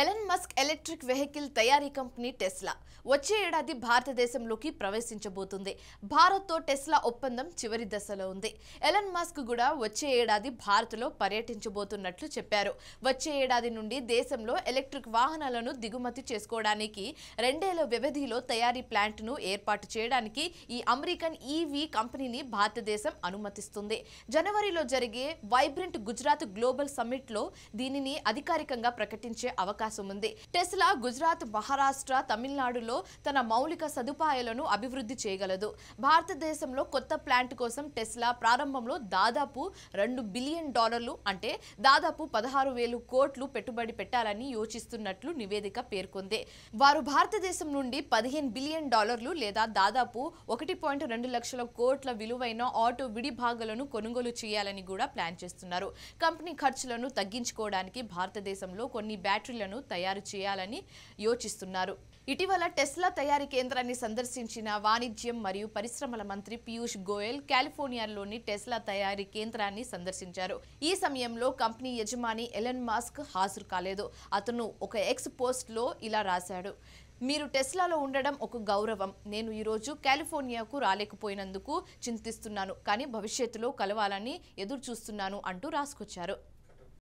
Elon Musk electric vehicle తయారీ company Tesla వచ్చే ఏడాది భారతదేశంలోకి ప్రవేశించబోతుంది భారత్తో టెస్లా ఒప్పందం చివరి దశలో ఉంది ఎలన్ మస్క్ కూడా వచ్చే ఏడాది భారత్లో పర్యటించబోతున్నట్లు చెప్పారు వచ్చే ఏడాది నుండి దేశంలో ఎలక్ట్రిక్ వాహనాలను దిగుమతి చేసుకోవడానికి రెండేళ్ల వ్యవధిలో తయారీ ప్లాంట్ను ఏర్పాటు చేయడానికి ఈ అమెరికన్ ఈవీ కంపెనీని భారతదేశం అనుమతిస్తుంది జనవరిలో జరిగే వైబ్రెంట్ గుజరాత్ గ్లోబల్ సమ్మిట్లో దీనిని అధికారికంగా ప్రకటించే అవకాశం అవకాశం ఉంది టెస్లా గుజరాత్ మహారాష్ట్ర తమిళనాడులో తన మౌలిక సదుపాయాలను అభివృద్ధి చేయగలదు భారతదేశంలో కొత్త ప్లాంట్ కోసం టెస్లా ప్రారంభంలో దాదాపు రెండు బిలియన్ డాలర్లు అంటే దాదాపు పదహారు వేలు కోట్లు పెట్టుబడి పెట్టాలని యోచిస్తున్నట్లు నివేదిక పేర్కొంది వారు భారతదేశం నుండి పదిహేను బిలియన్ డాలర్లు లేదా దాదాపు ఒకటి పాయింట్ రెండు లక్షల కోట్ల విలువైన ఆటో విడి భాగాలను కొనుగోలు చేయాలని కూడా ప్లాన్ చేస్తున్నారు కంపెనీ ఖర్చులను తగ్గించుకోవడానికి భారతదేశంలో కొన్ని బ్యాటరీలను కార్లను తయారు చేయాలని యోచిస్తున్నారు ఇటీవల టెస్లా తయారీ కేంద్రాన్ని సందర్శించిన వాణిజ్యం మరియు పరిశ్రమల మంత్రి పీయూష్ గోయల్ కాలిఫోర్నియాలోని టెస్లా తయారీ కేంద్రాన్ని సందర్శించారు ఈ సమయంలో కంపెనీ యజమాని ఎలన్ మాస్క్ హాజరు కాలేదు అతను ఒక ఎక్స్ పోస్ట్లో ఇలా రాశాడు మీరు టెస్లాలో ఉండడం ఒక గౌరవం నేను ఈరోజు కాలిఫోర్నియాకు రాలేకపోయినందుకు చింతిస్తున్నాను కానీ భవిష్యత్తులో కలవాలని ఎదురు చూస్తున్నాను అంటూ రాసుకొచ్చారు